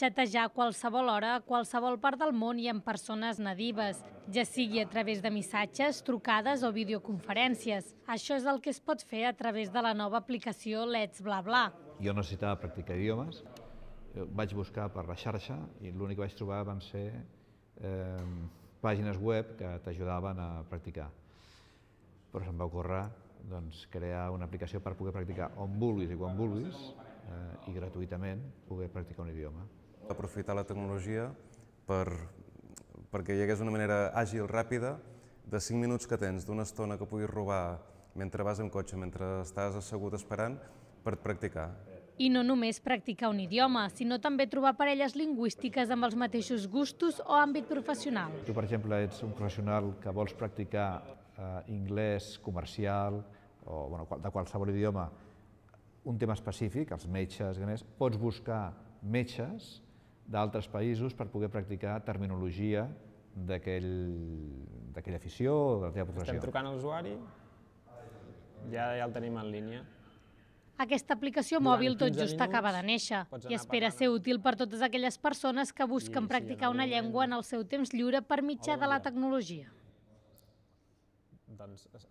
xatejar a qualsevol hora, a qualsevol part del món i amb persones nadives, ja sigui a través de missatges, trucades o videoconferències. Això és el que es pot fer a través de la nova aplicació Let's BlaBla. Jo necessitava practicar idiomes, eh, vaig buscar per la xarxa i l'únic que vaig trobar van ser eh, pàgines web que t'ajudaven a practicar. Però se'm va ocórrer doncs, crear una aplicació per poder practicar on vulguis i quan vulguis eh, i gratuïtament poder practicar un idioma aprofitar la tecnologia per, perquè hi hagués una manera àgil, ràpida, de 5 minuts que tens, d'una estona que puguis robar mentre vas en cotxe, mentre estàs assegut esperant, per practicar. I no només practicar un idioma, sinó també trobar parelles lingüístiques amb els mateixos gustos o àmbit professional. Tu, per exemple, ets un professional que vols practicar eh, anglès comercial o bueno, de qualsevol idioma, un tema específic, els metges, pots buscar metges d'altres països per poder practicar terminologia d'aquella aquell, afició o de la teva professió. Estem trucant a l'usuari, ja, ja el tenim en línia. Aquesta aplicació mòbil tot just minuts, acaba de néixer i espera parlant. ser útil per totes aquelles persones que busquen sí, practicar sí, una llengua en el seu temps lliure per mitjà de la tecnologia. Doncs